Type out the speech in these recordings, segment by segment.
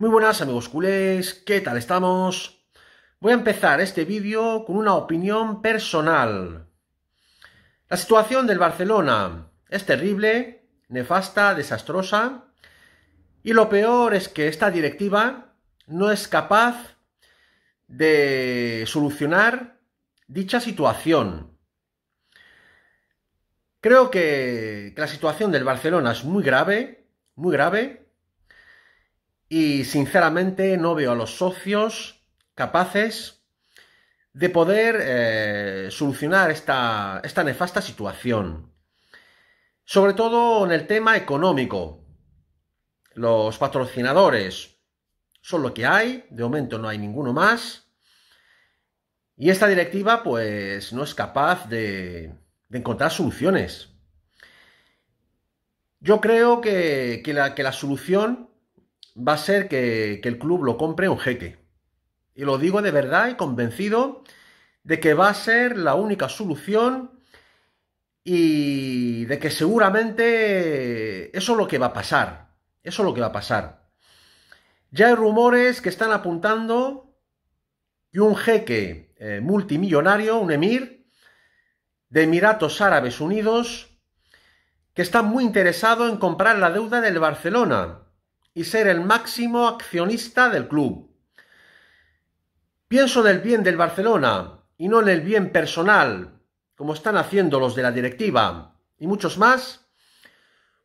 Muy buenas amigos culés, ¿qué tal estamos? Voy a empezar este vídeo con una opinión personal. La situación del Barcelona es terrible, nefasta, desastrosa y lo peor es que esta directiva no es capaz de solucionar dicha situación. Creo que, la situación del Barcelona es muy grave, muy grave y sinceramente no veo a los socios capaces de poder eh, solucionar esta, esta nefasta situación. Sobre todo en el tema económico. Los patrocinadores son lo que hay, de momento no hay ninguno más. Y esta directiva pues no es capaz de, encontrar soluciones. Yo creo que, la, que la solución va a ser que, el club lo compre un jeque. Y lo digo de verdad y convencido de que va a ser la única solución y de que seguramente eso es lo que va a pasar. Eso es lo que va a pasar. Ya hay rumores que están apuntando que un jeque eh, multimillonario, un emir de Emiratos Árabes Unidos, que está muy interesado en comprar la deuda del Barcelona y ser el máximo accionista del club. Pienso en el bien del Barcelona y no en el bien personal, como están haciendo los de la directiva y muchos más,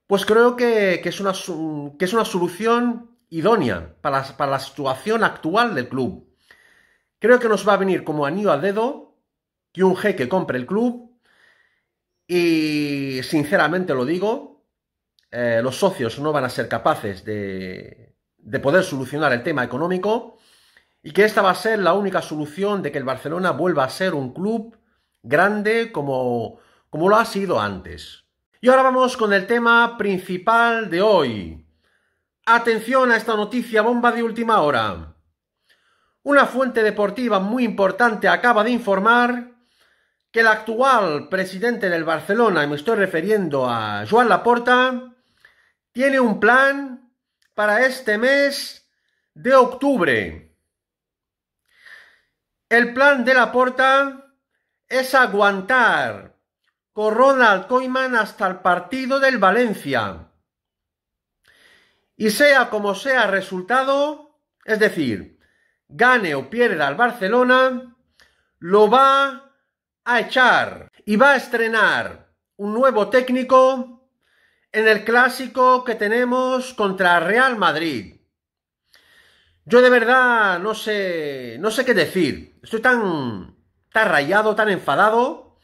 pues creo que, es, una, es, una, solución idónea para, la situación actual del club. Creo que nos va a venir como anillo al dedo que un que compre el club y sinceramente lo digo, eh, los socios no van a ser capaces de, de poder solucionar el tema económico y que esta va a ser la única solución de que el Barcelona vuelva a ser un club grande como, como lo ha sido antes. Y ahora vamos con el tema principal de hoy. Atención a esta noticia bomba de última hora. Una fuente deportiva muy importante acaba de informar que el actual presidente del Barcelona, y me estoy refiriendo a Joan Laporta, tiene un plan para este mes de octubre. El plan de la porta es aguantar con Ronald Koeman hasta el partido del Valencia. Y sea como sea resultado, es decir, gane o pierda al Barcelona, lo va a echar y va a estrenar un nuevo técnico en el clásico que tenemos contra Real Madrid. Yo de verdad no sé, no sé qué decir. Estoy tan, tan rayado, tan enfadado,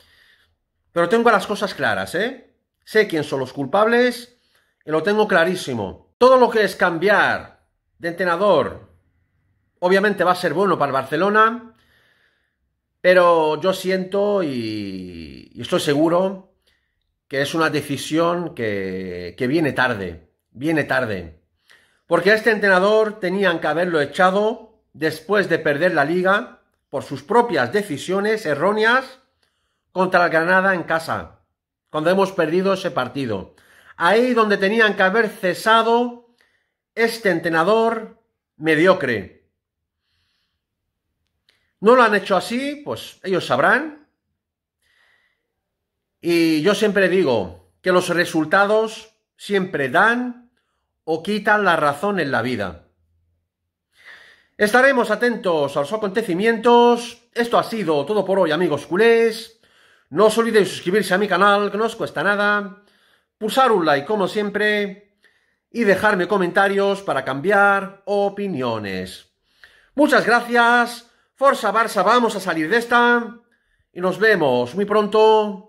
pero tengo las cosas claras, ¿eh? Sé quién son los culpables y lo tengo clarísimo. Todo lo que es cambiar de entrenador, obviamente va a ser bueno para el Barcelona, pero yo siento y estoy seguro que es una decisión que, viene tarde, viene tarde. Porque a este entrenador tenían que haberlo echado después de perder la liga por sus propias decisiones erróneas contra el Granada en casa, cuando hemos perdido ese partido. Ahí donde tenían que haber cesado este entrenador mediocre. No lo han hecho así, pues ellos sabrán, y yo siempre digo que los resultados siempre dan o quitan la razón en la vida. Estaremos atentos a los acontecimientos. Esto ha sido todo por hoy, amigos culés. No os olvidéis suscribirse a mi canal, que no os cuesta nada. Pulsar un like, como siempre. Y dejarme comentarios para cambiar opiniones. Muchas gracias. Forza Barça, vamos a salir de esta. Y nos vemos muy pronto